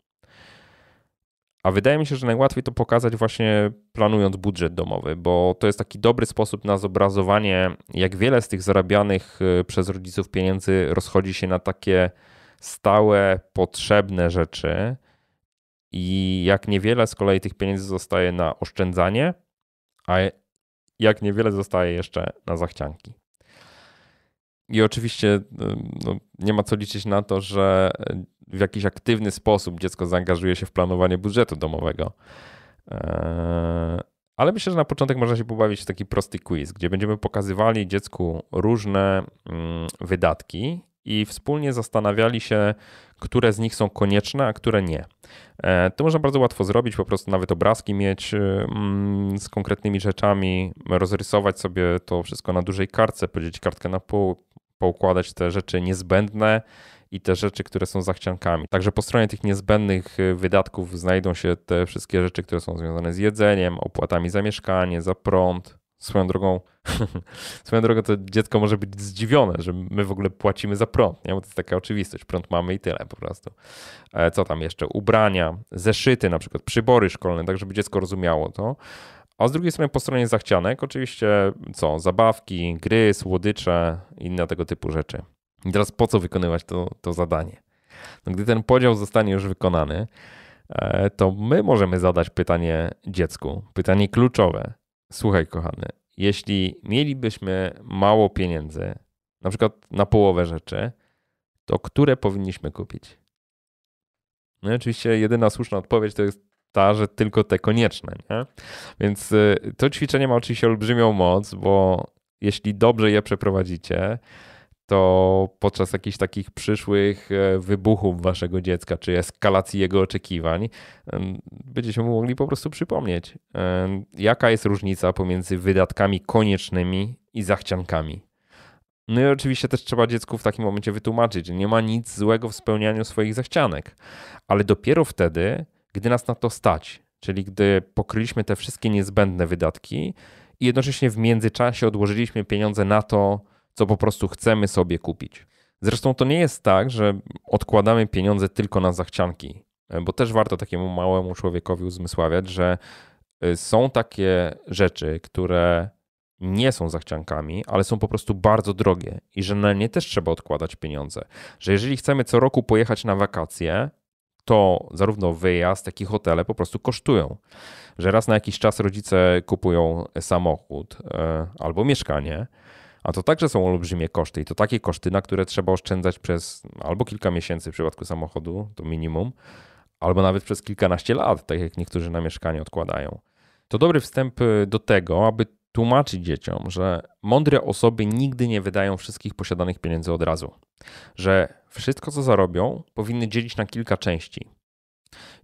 A wydaje mi się, że najłatwiej to pokazać właśnie planując budżet domowy, bo to jest taki dobry sposób na zobrazowanie, jak wiele z tych zarabianych y, przez rodziców pieniędzy rozchodzi się na takie stałe, potrzebne rzeczy i jak niewiele z kolei tych pieniędzy zostaje na oszczędzanie, a jak niewiele zostaje jeszcze na zachcianki. I oczywiście y, no, nie ma co liczyć na to, że y, w jakiś aktywny sposób dziecko zaangażuje się w planowanie budżetu domowego. Eee, ale myślę, że na początek można się pobawić w taki prosty quiz, gdzie będziemy pokazywali dziecku różne mm, wydatki i wspólnie zastanawiali się, które z nich są konieczne, a które nie. Eee, to można bardzo łatwo zrobić, po prostu nawet obrazki mieć mm, z konkretnymi rzeczami, rozrysować sobie to wszystko na dużej kartce, podzielić kartkę na pół, poukładać te rzeczy niezbędne i te rzeczy, które są zachciankami. Także po stronie tych niezbędnych y, wydatków znajdą się te wszystkie rzeczy, które są związane z jedzeniem, opłatami za mieszkanie, za prąd. Swoją drogą, swoją drogą to dziecko może być zdziwione, że my w ogóle płacimy za prąd, nie? bo to jest taka oczywistość, prąd mamy i tyle po prostu. E, co tam jeszcze? Ubrania, zeszyty na przykład, przybory szkolne, tak żeby dziecko rozumiało to. A z drugiej strony po stronie zachcianek oczywiście co? Zabawki, gry, słodycze, inne tego typu rzeczy. I teraz po co wykonywać to, to zadanie? No, gdy ten podział zostanie już wykonany, e, to my możemy zadać pytanie dziecku, pytanie kluczowe. Słuchaj, kochany, jeśli mielibyśmy mało pieniędzy, na przykład na połowę rzeczy, to które powinniśmy kupić? No i oczywiście jedyna słuszna odpowiedź to jest ta, że tylko te konieczne. Nie? Więc y, to ćwiczenie ma oczywiście olbrzymią moc, bo jeśli dobrze je przeprowadzicie, to podczas jakichś takich przyszłych e, wybuchów waszego dziecka, czy eskalacji jego oczekiwań, będziecie mu mogli po prostu przypomnieć, jaka jest różnica pomiędzy wydatkami koniecznymi i zachciankami. No i oczywiście też trzeba dziecku w takim momencie wytłumaczyć, że nie ma nic złego w spełnianiu swoich zachcianek, ale dopiero wtedy, gdy nas na to stać, czyli gdy pokryliśmy te wszystkie niezbędne wydatki i jednocześnie w międzyczasie odłożyliśmy pieniądze na to, co po prostu chcemy sobie kupić. Zresztą to nie jest tak, że odkładamy pieniądze tylko na zachcianki, e, bo też warto takiemu małemu człowiekowi uzmysławiać, że e, są takie rzeczy, które nie są zachciankami, ale są po prostu bardzo drogie i że na nie też trzeba odkładać pieniądze. Że jeżeli chcemy co roku pojechać na wakacje, to zarówno wyjazd, jak i hotele po prostu kosztują. Że raz na jakiś czas rodzice kupują samochód e, albo mieszkanie, a to także są olbrzymie koszty i to takie koszty, na które trzeba oszczędzać przez albo kilka miesięcy w przypadku samochodu, to minimum, albo nawet przez kilkanaście lat, tak jak niektórzy na mieszkanie odkładają. To dobry wstęp y, do tego, aby tłumaczyć dzieciom, że mądre osoby nigdy nie wydają wszystkich posiadanych pieniędzy od razu, że wszystko co zarobią powinny dzielić na kilka części.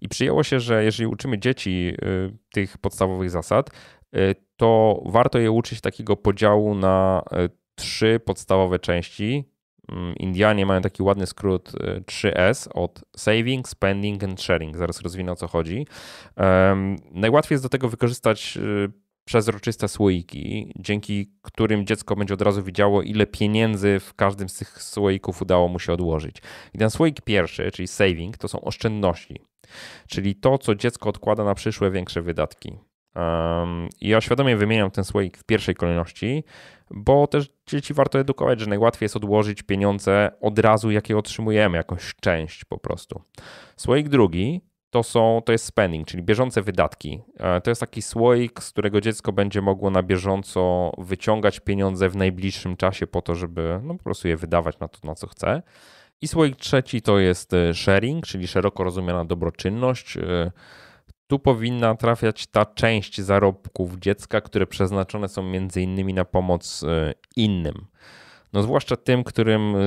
I przyjęło się, że jeżeli uczymy dzieci y, tych podstawowych zasad, E, to warto je uczyć takiego podziału na e, trzy podstawowe części. Mm, Indianie mają taki ładny skrót 3S e, od saving, spending and sharing. Zaraz rozwinę o co chodzi. Najłatwiej jest do tego wykorzystać przezroczyste słoiki, dzięki którym dziecko będzie od razu widziało, ile pieniędzy w każdym z tych słoików udało mu się odłożyć. I ten słoik pierwszy, czyli saving, to są oszczędności, czyli to, co dziecko odkłada na przyszłe większe wydatki. Um, ja świadomie wymieniam ten słoik w pierwszej kolejności, bo też dzieci warto edukować, że najłatwiej jest odłożyć pieniądze od razu, jakie otrzymujemy, jakąś część po prostu. Słoik drugi to, są, to jest spending, czyli bieżące wydatki. E, to jest taki słoik, z którego dziecko będzie mogło na bieżąco wyciągać pieniądze w najbliższym czasie po to, żeby no, po prostu je wydawać na to, na co chce. I słoik trzeci to jest e, sharing, czyli szeroko rozumiana dobroczynność. E, tu powinna trafiać ta część zarobków dziecka, które przeznaczone są między innymi na pomoc e, innym. No zwłaszcza tym, którym e,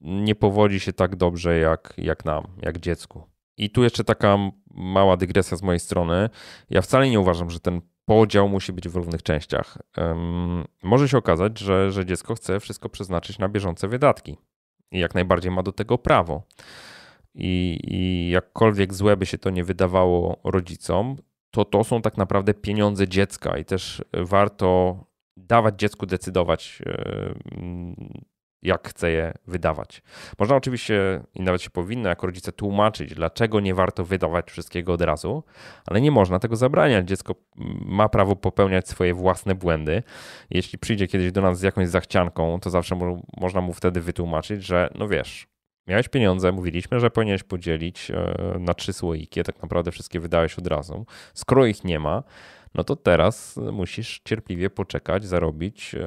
nie powodzi się tak dobrze jak, jak nam, jak dziecku. I tu jeszcze taka mała dygresja z mojej strony. Ja wcale nie uważam, że ten podział musi być w równych częściach. Um, może się okazać, że, że dziecko chce wszystko przeznaczyć na bieżące wydatki i jak najbardziej ma do tego prawo. I, I jakkolwiek złe by się to nie wydawało rodzicom, to to są tak naprawdę pieniądze dziecka i też warto dawać dziecku decydować, e, mm, jak chce je wydawać. Można oczywiście i nawet się powinno jako rodzice tłumaczyć, dlaczego nie warto wydawać wszystkiego od razu, ale nie można tego zabraniać. Dziecko mm, ma prawo popełniać swoje własne błędy. Jeśli przyjdzie kiedyś do nas z jakąś zachcianką, to zawsze mu, można mu wtedy wytłumaczyć, że no wiesz, Miałeś pieniądze, mówiliśmy, że powinieneś podzielić e, na trzy słoiki, tak naprawdę wszystkie wydałeś od razu. Skoro ich nie ma, no to teraz musisz cierpliwie poczekać, zarobić e,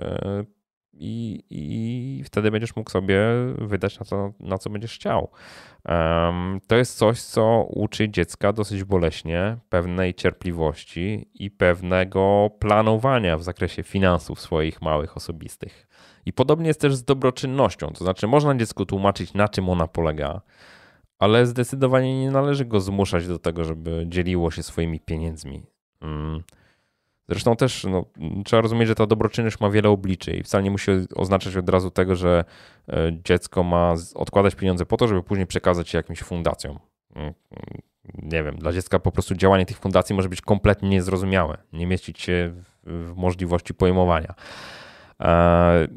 i, i wtedy będziesz mógł sobie wydać na to, na co będziesz chciał. Um, to jest coś, co uczy dziecka dosyć boleśnie pewnej cierpliwości i pewnego planowania w zakresie finansów swoich małych, osobistych. I podobnie jest też z dobroczynnością, to znaczy można dziecku tłumaczyć, na czym ona polega, ale zdecydowanie nie należy go zmuszać do tego, żeby dzieliło się swoimi pieniędzmi. Um, Zresztą też no, trzeba rozumieć, że ta dobroczynność ma wiele obliczy i wcale nie musi oznaczać od razu tego, że e, dziecko ma odkładać pieniądze po to, żeby później przekazać je jakimś fundacjom. Mm, mm, nie wiem, dla dziecka po prostu działanie tych fundacji może być kompletnie niezrozumiałe, nie mieścić się w możliwości pojmowania. E,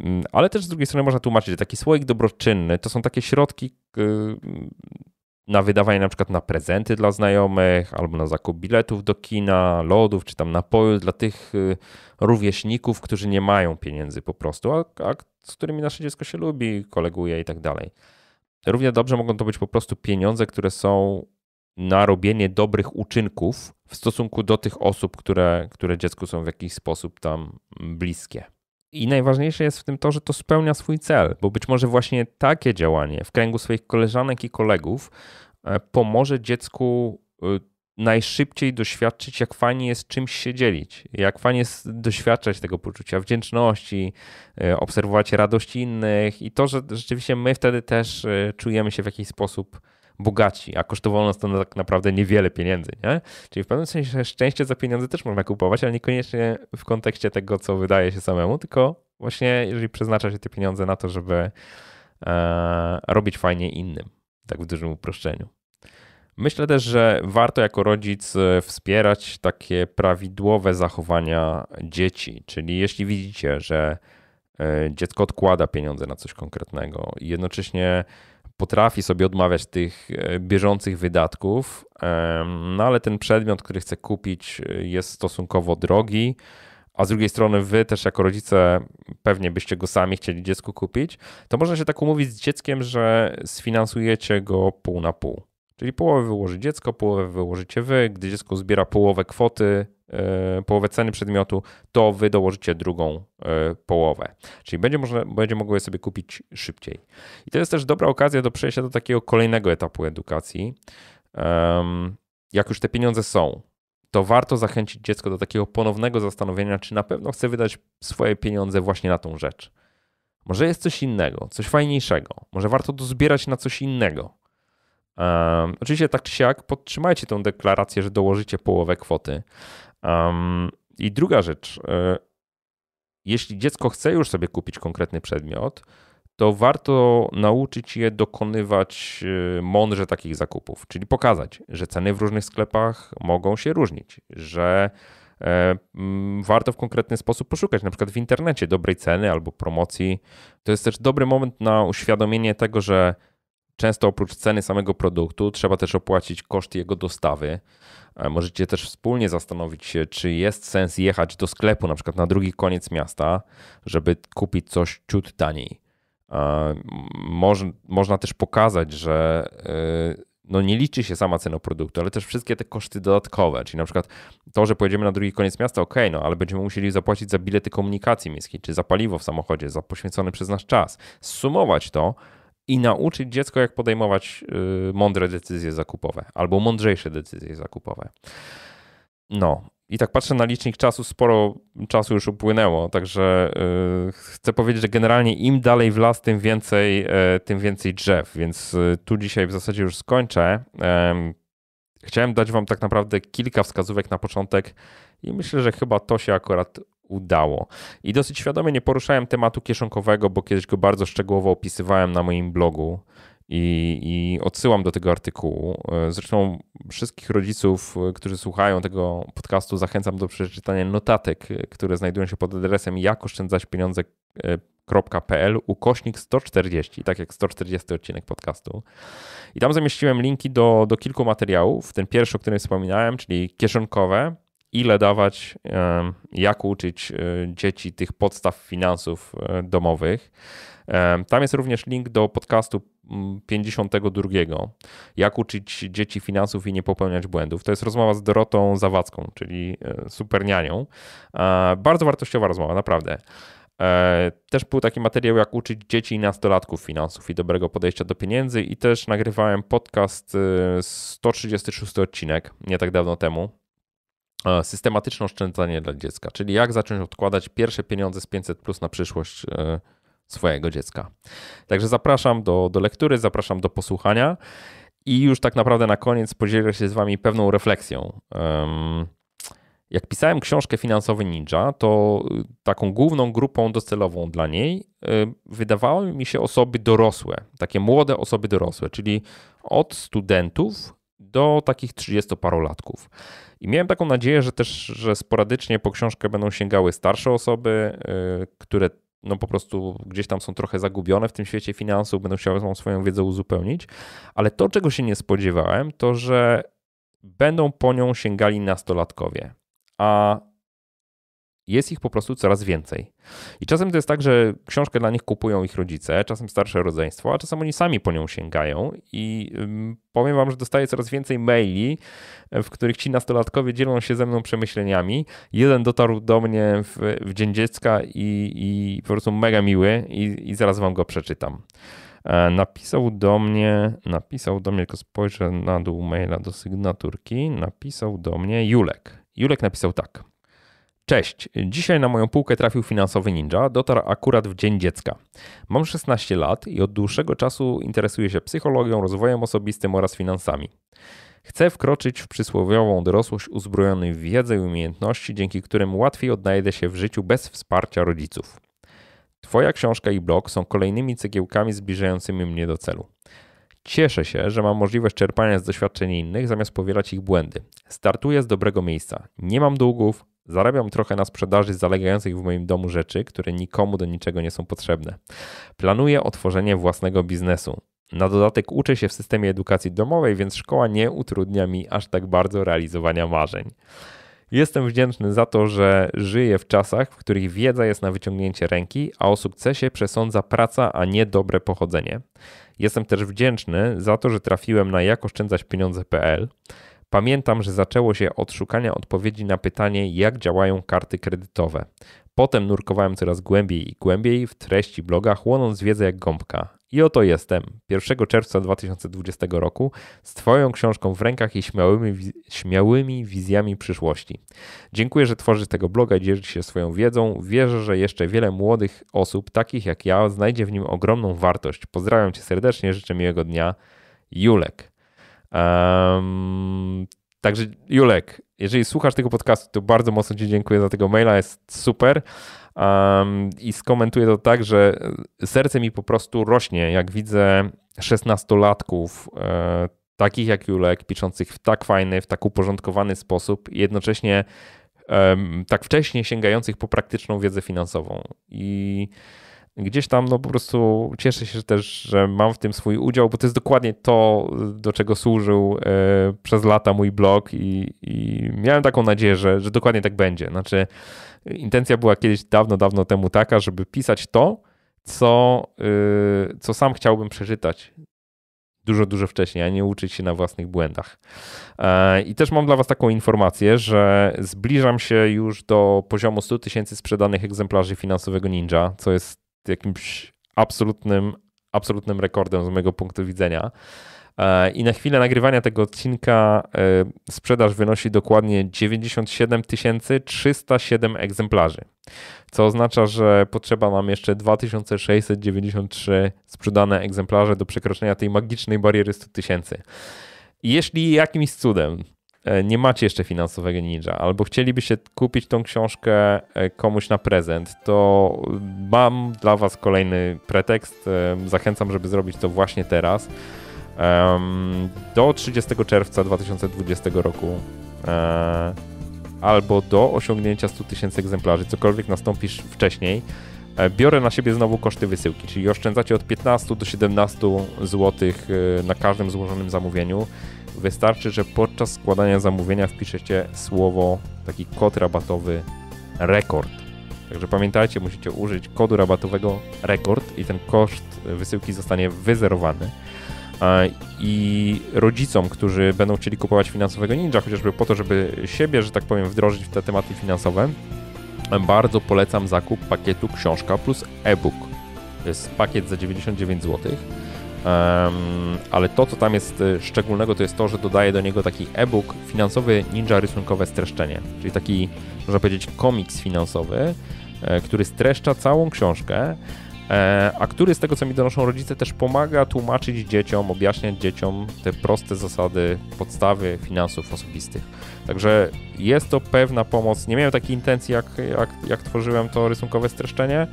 mm, ale też z drugiej strony można tłumaczyć, że taki słoik dobroczynny to są takie środki, na wydawanie na przykład na prezenty dla znajomych, albo na zakup biletów do kina, lodów, czy tam napojów dla tych y, rówieśników, którzy nie mają pieniędzy po prostu, a, a z którymi nasze dziecko się lubi, koleguje i tak dalej. Równie dobrze mogą to być po prostu pieniądze, które są na robienie dobrych uczynków w stosunku do tych osób, które, które dziecku są w jakiś sposób tam bliskie. I najważniejsze jest w tym to, że to spełnia swój cel, bo być może właśnie takie działanie w kręgu swoich koleżanek i kolegów e, pomoże dziecku e, najszybciej doświadczyć, jak fajnie jest czymś się dzielić, jak fajnie jest doświadczać tego poczucia wdzięczności, e, obserwować radość innych i to, że rzeczywiście my wtedy też czujemy się w jakiś sposób bogaci, a kosztowało nas to tak naprawdę niewiele pieniędzy. Nie? Czyli w pewnym sensie szczęście za pieniądze też można kupować, ale niekoniecznie w kontekście tego, co wydaje się samemu, tylko właśnie jeżeli przeznacza się te pieniądze na to, żeby e, robić fajnie innym, tak w dużym uproszczeniu. Myślę też, że warto jako rodzic e, wspierać takie prawidłowe zachowania dzieci. Czyli jeśli widzicie, że e, dziecko odkłada pieniądze na coś konkretnego i jednocześnie potrafi sobie odmawiać tych e, bieżących wydatków, no ale ten przedmiot, który chce kupić, e, jest stosunkowo drogi. A z drugiej strony, wy też jako rodzice pewnie byście go sami chcieli dziecku kupić, to można się tak umówić z dzieckiem, że sfinansujecie go pół na pół. Czyli połowę wyłoży dziecko, połowę wyłożycie wy. Gdy dziecko zbiera połowę kwoty, e, połowę ceny przedmiotu, to wy dołożycie drugą e, połowę. Czyli będzie, można, będzie mogło je sobie kupić szybciej. I to jest też dobra okazja do przejścia do takiego kolejnego etapu edukacji. Jak już te pieniądze są, to warto zachęcić dziecko do takiego ponownego zastanowienia, czy na pewno chce wydać swoje pieniądze właśnie na tą rzecz. Może jest coś innego, coś fajniejszego, może warto to zbierać na coś innego. Um, oczywiście tak czy siak podtrzymajcie tę deklarację, że dołożycie połowę kwoty. Um, I druga rzecz, e, jeśli dziecko chce już sobie kupić konkretny przedmiot, to warto nauczyć je dokonywać e, mądrze takich zakupów, czyli pokazać, że ceny w różnych sklepach mogą się różnić, że e, warto w konkretny sposób poszukać, na przykład w internecie dobrej ceny albo promocji. To jest też dobry moment na uświadomienie tego, że Często oprócz ceny samego produktu trzeba też opłacić koszt jego dostawy. E, możecie też wspólnie zastanowić się, czy jest sens jechać do sklepu, na przykład na drugi koniec miasta, żeby kupić coś ciut taniej. E, można też pokazać, że e, no nie liczy się sama cena produktu, ale też wszystkie te koszty dodatkowe, czyli na przykład to, że pojedziemy na drugi koniec miasta, ok, no ale będziemy musieli zapłacić za bilety komunikacji miejskiej, czy za paliwo w samochodzie, za poświęcony przez nas czas. Sumować to i nauczyć dziecko, jak podejmować y, mądre decyzje zakupowe albo mądrzejsze decyzje zakupowe. No. I tak patrzę na licznik czasu, sporo czasu już upłynęło, także y, chcę powiedzieć, że generalnie im dalej w las, tym więcej, e, tym więcej drzew, więc y, tu dzisiaj w zasadzie już skończę. Chciałem dać Wam tak naprawdę kilka wskazówek na początek i myślę, że chyba to się akurat udało. I dosyć świadomie nie poruszałem tematu kieszonkowego, bo kiedyś go bardzo szczegółowo opisywałem na moim blogu. I, I, odsyłam do tego artykułu. E, zresztą wszystkich rodziców, e, którzy słuchają tego podcastu, zachęcam do przeczytania notatek, e, które znajdują się pod adresem jakoszczędzaćpieniądze.pl ukośnik 140, tak jak 140 odcinek podcastu. I tam zamieściłem linki do, do kilku materiałów. Ten pierwszy, o którym wspominałem, czyli kieszonkowe, ile dawać, jak uczyć e, dzieci tych podstaw finansów e, domowych. Tam jest również link do podcastu 52. Mm, jak uczyć dzieci finansów i nie popełniać błędów. To jest rozmowa z Dorotą Zawadzką, czyli e, supernianią. Bardzo wartościowa rozmowa, naprawdę. Też był taki materiał, jak uczyć dzieci i nastolatków finansów i dobrego podejścia do pieniędzy, i też nagrywałem podcast 136 odcinek nie tak dawno temu E, systematyczne oszczędzanie dla dziecka, czyli jak zacząć odkładać pierwsze pieniądze z 500 plus na przyszłość e, swojego dziecka. Także zapraszam do, do lektury, zapraszam do posłuchania i już tak naprawdę na koniec podzielę się z Wami pewną refleksją. Jak pisałem książkę Finansowy Ninja, to e, taką główną grupą docelową dla niej wydawały mi się osoby dorosłe, takie młode osoby dorosłe, czyli od studentów do takich 30-parolatków. I miałem taką nadzieję, że też że sporadycznie po książkę będą sięgały starsze osoby, y, które no po prostu gdzieś tam są trochę zagubione w tym świecie finansów, będą chciały tą swoją wiedzę uzupełnić, ale to, czego się nie spodziewałem, to że będą po nią sięgali nastolatkowie. A jest ich po prostu coraz więcej. I czasem to jest tak, że książkę dla nich kupują ich rodzice, czasem starsze rodzeństwo, a czasem oni sami po nią sięgają. I powiem wam, że dostaję coraz więcej maili, w których ci nastolatkowie dzielą się ze mną przemyśleniami. Jeden dotarł do mnie w, w Dzień Dziecka i, i po prostu mega miły i, i zaraz wam go przeczytam. E, napisał do mnie, napisał do mnie, tylko spojrzę na dół maila do sygnaturki, napisał do mnie Julek. Julek napisał tak. Cześć, dzisiaj na moją półkę trafił finansowy ninja, dotarł akurat w Dzień Dziecka. Mam 16 lat i od dłuższego czasu interesuję się psychologią, rozwojem osobistym oraz finansami. Chcę wkroczyć w przysłowiową dorosłość uzbrojony w wiedzę i umiejętności, dzięki którym łatwiej odnajdę się w życiu bez wsparcia rodziców. Twoja książka i blog są kolejnymi cegiełkami zbliżającymi mnie do celu. Cieszę się, że mam możliwość czerpania z doświadczeń innych zamiast powielać ich błędy. Startuję z dobrego miejsca. Nie mam długów, Zarabiam trochę na sprzedaży zalegających w moim domu rzeczy, które nikomu do niczego nie są potrzebne. Planuję otworzenie własnego biznesu. Na dodatek uczę się w systemie edukacji domowej, więc szkoła nie utrudnia mi aż tak bardzo realizowania marzeń. Jestem wdzięczny za to, że żyję w czasach, w których wiedza jest na wyciągnięcie ręki, a o sukcesie przesądza praca, a nie dobre pochodzenie. Jestem też wdzięczny za to, że trafiłem na jakoszczędzaćpieniądze.pl. Pamiętam, że zaczęło się od szukania odpowiedzi na pytanie, jak działają karty kredytowe. Potem nurkowałem coraz głębiej i głębiej w treści bloga, chłonąc wiedzę jak gąbka. I oto jestem, 1 czerwca 2020 roku, z Twoją książką w rękach i śmiałymi, śmiałymi wizjami przyszłości. Dziękuję, że tworzysz tego bloga i dzielisz się swoją wiedzą. Wierzę, że jeszcze wiele młodych osób, takich jak ja, znajdzie w nim ogromną wartość. Pozdrawiam Cię serdecznie, życzę miłego dnia. Julek. Um, także Julek, jeżeli słuchasz tego podcastu, to bardzo mocno Ci dziękuję za tego maila, jest super. Um, I skomentuję to tak, że e, serce mi po prostu rośnie, jak widzę 16-latków, e, takich jak Julek, piszących w tak fajny, w tak uporządkowany sposób, i jednocześnie e, tak wcześnie sięgających po praktyczną wiedzę finansową. I gdzieś tam no po prostu cieszę się też, że mam w tym swój udział, bo to jest dokładnie to, do czego służył e, przez lata mój blog i, i miałem taką nadzieję, że, że dokładnie tak będzie. Znaczy intencja była kiedyś dawno, dawno temu taka, żeby pisać to, co, e, co sam chciałbym przeczytać, dużo, dużo wcześniej, a nie uczyć się na własnych błędach. E, I też mam dla Was taką informację, że zbliżam się już do poziomu 100 tysięcy sprzedanych egzemplarzy finansowego Ninja, co jest jakimś absolutnym, absolutnym rekordem z mojego punktu widzenia. E, I na chwilę nagrywania tego odcinka e, sprzedaż wynosi dokładnie 97 307 egzemplarzy, co oznacza, że potrzeba nam jeszcze 2693 sprzedane egzemplarze do przekroczenia tej magicznej bariery 100 tysięcy. Jeśli jakimś cudem E, nie macie jeszcze finansowego ninja, albo chcielibyście kupić tą książkę e, komuś na prezent, to mam dla Was kolejny pretekst. E, zachęcam, żeby zrobić to właśnie teraz. Do 30 czerwca 2020 roku albo do osiągnięcia 100 tysięcy egzemplarzy, cokolwiek nastąpisz wcześniej, biorę na siebie znowu koszty wysyłki, czyli oszczędzacie od 15 do 17 zł na każdym złożonym zamówieniu. Wystarczy, że podczas składania zamówienia wpiszecie słowo, taki kod rabatowy rekord. Także pamiętajcie, musicie użyć kodu rabatowego rekord i ten koszt wysyłki zostanie wyzerowany. I rodzicom, którzy będą chcieli kupować finansowego ninja, chociażby po to, żeby siebie, że tak powiem, wdrożyć w te tematy finansowe, bardzo polecam zakup pakietu książka plus e-book. To jest pakiet za 99 zł Um, ale to, co tam jest y, szczególnego, to jest to, że dodaje do niego taki e-book finansowy ninja rysunkowe streszczenie, czyli taki, można powiedzieć, komiks finansowy, e, który streszcza całą książkę, e, a który z tego, co mi donoszą rodzice, też pomaga tłumaczyć dzieciom, objaśniać dzieciom te proste zasady, podstawy finansów osobistych. Także jest to pewna pomoc. Nie miałem takiej intencji, jak, jak, jak tworzyłem to rysunkowe streszczenie,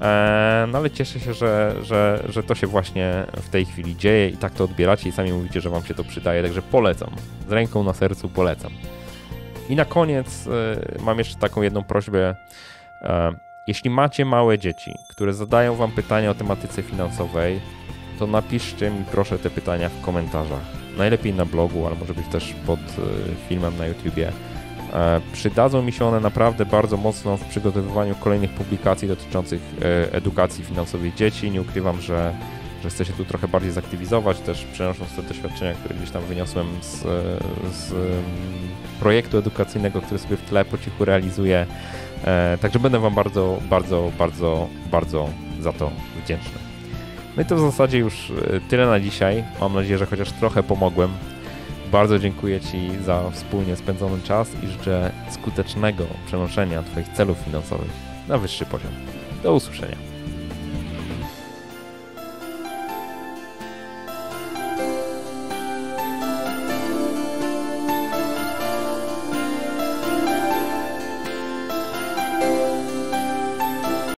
E, no ale cieszę się, że, że, że to się właśnie w tej chwili dzieje i tak to odbieracie i sami mówicie, że Wam się to przydaje, także polecam. Z ręką na sercu polecam. I na koniec e, mam jeszcze taką jedną prośbę. E, jeśli macie małe dzieci, które zadają Wam pytania o tematyce finansowej, to napiszcie mi proszę te pytania w komentarzach. Najlepiej na blogu, ale może być też pod filmem na YouTubie E, przydadzą mi się one naprawdę bardzo mocno w przygotowywaniu kolejnych publikacji dotyczących e, edukacji finansowej dzieci. Nie ukrywam, że, że chcę się tu trochę bardziej zaktywizować, też przenosząc te doświadczenia, które gdzieś tam wyniosłem z, e, z mm, projektu edukacyjnego, który sobie w tle po cichu realizuję. Także będę Wam bardzo, bardzo, bardzo, bardzo za to wdzięczny. No i to w zasadzie już tyle na dzisiaj. Mam nadzieję, że chociaż trochę pomogłem bardzo dziękuję Ci za wspólnie spędzony czas i życzę skutecznego przenoszenia Twoich celów finansowych na wyższy poziom. Do usłyszenia.